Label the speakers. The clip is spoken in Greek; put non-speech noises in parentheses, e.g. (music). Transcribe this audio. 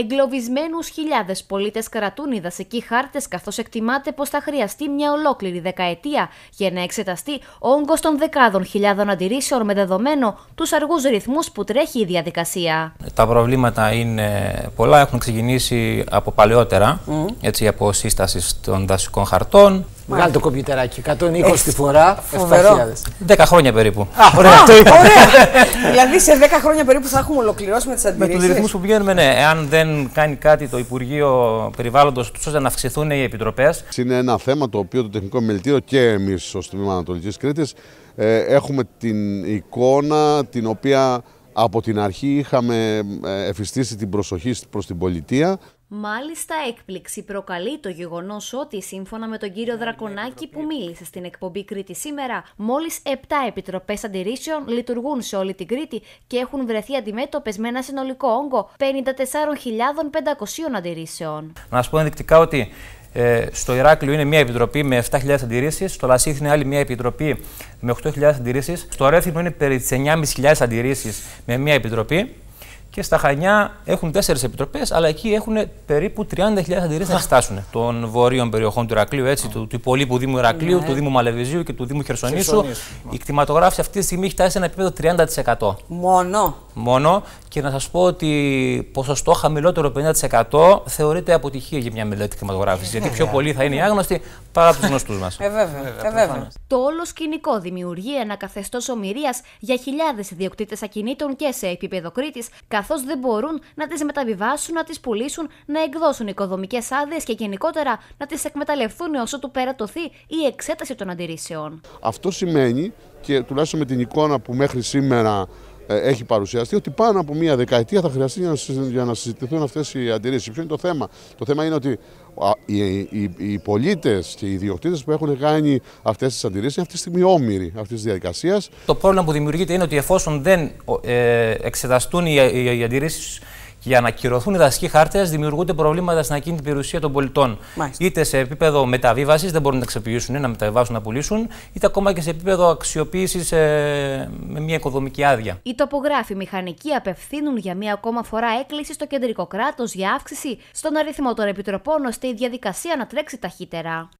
Speaker 1: Εγκλωβισμένους χιλιάδες πολίτες κρατούν οι δασικοί χάρτες καθώς εκτιμάται πως θα χρειαστεί μια ολόκληρη δεκαετία για να εξεταστεί ο των δεκάδων χιλιάδων αντιρρήσεων με δεδομένο τους αργούς ρυθμούς που τρέχει η διαδικασία.
Speaker 2: Τα προβλήματα είναι πολλά, έχουν ξεκινήσει από παλαιότερα, έτσι, από σύσταση των δασικών χαρτών, Μεγάλο το κομπιουτεράκι. 120 τη φορά. 10 χρόνια περίπου. Α, ωραία. Α, ωραία. (laughs) (laughs) δηλαδή
Speaker 1: σε 10 χρόνια περίπου θα έχουμε ολοκληρώσει με τις αντιμετωπίσει. Με τους ρυθμούς
Speaker 2: που πηγαίνουμε, ναι. Εάν δεν κάνει κάτι το Υπουργείο Περιβάλλοντος, ώστε να αυξηθούν οι επιτροπές.
Speaker 3: Είναι ένα θέμα το οποίο το τεχνικό μελητήριο και εμείς ω τμήμα Ανατολικής Κρήτης ε, έχουμε την εικόνα την οποία από την αρχή είχαμε ε, εφιστήσει την προσοχή προς την πολιτεία.
Speaker 1: Μάλιστα έκπληξη προκαλεί το γεγονός ότι σύμφωνα με τον κύριο Δρακονάκη που μίλησε στην εκπομπή Κρήτη σήμερα, μόλις 7 επιτροπές αντιρρήσεων λειτουργούν σε όλη την Κρήτη και έχουν βρεθεί αντιμέτωπες με ένα συνολικό όγκο 54.500 αντιρρήσεων.
Speaker 2: Να σας πω ενδεικτικά ότι ε, στο Ηράκλειο είναι μια επιτροπή με 7.000 αντιρρήσεις. Στο Λασίθι άλλη μια επιτροπή με 8.000 αντιρρήσεις. Στο Ρέθινο είναι περί τις 9.500 αντιρρήσεις με μια επιτροπή. Και στα Χανιά έχουν τέσσερις επιτροπές, αλλά εκεί έχουν περίπου 30.000 αντιρρήσεις να εξετάσουν των βορείων περιοχών του Ηρακλείου, έτσι, του, του υπολείπου Δήμου Ηρακλείου, ναι. του Δήμου Μαλεβιζίου και του Δήμου Χερσονήσου. Χερσονήσου. Η κτηματογράφηση αυτή τη στιγμή έχει φτάσει σε ένα επίπεδο 30%.
Speaker 1: Μόνο
Speaker 2: μόνο και να σας πω ότι ποσοστό χαμηλότερο 50% θεωρείται αποτυχία για μια μελέτη κλιματογράφηση. γιατί πιο πολλοί θα είναι οι άγνωστοι παρά τους
Speaker 1: γνωστούς μας. ε, βέβαια, ε, βέβαια. Το όλο σκηνικό δημιουργεί ένα καθεστώς ομοιρίας για χιλιάδες ιδιοκτήτες ακινήτων και σε επίπεδο Κρήτης, καθώς δεν μπορούν να τις μεταβιβάσουν, να τις πουλήσουν, να εκδώσουν οικοδομικές άδειες και γενικότερα να τις εκμεταλλευτούν όσο του περατωθεί η εξέταση των αντιρρήσεων.
Speaker 3: Αυτό σημαίνει και τουλάχιστον με την εικόνα που μέχρι σήμερα ε, έχει παρουσιαστεί ότι πάνω από μία δεκαετία θα χρειαστεί για να, συζητηθούν αυτές οι αντιρρήσεις. Ποιο είναι το θέμα. Το θέμα είναι ότι οι, οι, πολίτες και οι ιδιοκτήτες που έχουν κάνει αυτές τις αντιρρήσεις είναι αυτή τη στιγμή όμοιροι αυτής της διαδικασίας.
Speaker 2: Το πρόβλημα που δημιουργείται είναι ότι εφόσον δεν ε, εξεταστούν οι, οι, για να κυρωθούν οι δασικοί χάρτες, δημιουργούνται προβλήματα στην ακίνητη περιουσία των πολιτών. Είτε σε επίπεδο μεταβίβασης, δεν μπορούν να ή να μεταβιβάσουν, να πουλήσουν, είτε ακόμα και σε επίπεδο αξιοποίησης ε, με μια οικοδομική άδεια.
Speaker 1: Οι τοπογράφοι μηχανικοί απευθύνουν για μία ακόμα φορά έκκληση στο κεντρικό κράτος για αύξηση στον αριθμό των επιτροπών, ώστε η διαδικασία να τρέξει ταχύτερα.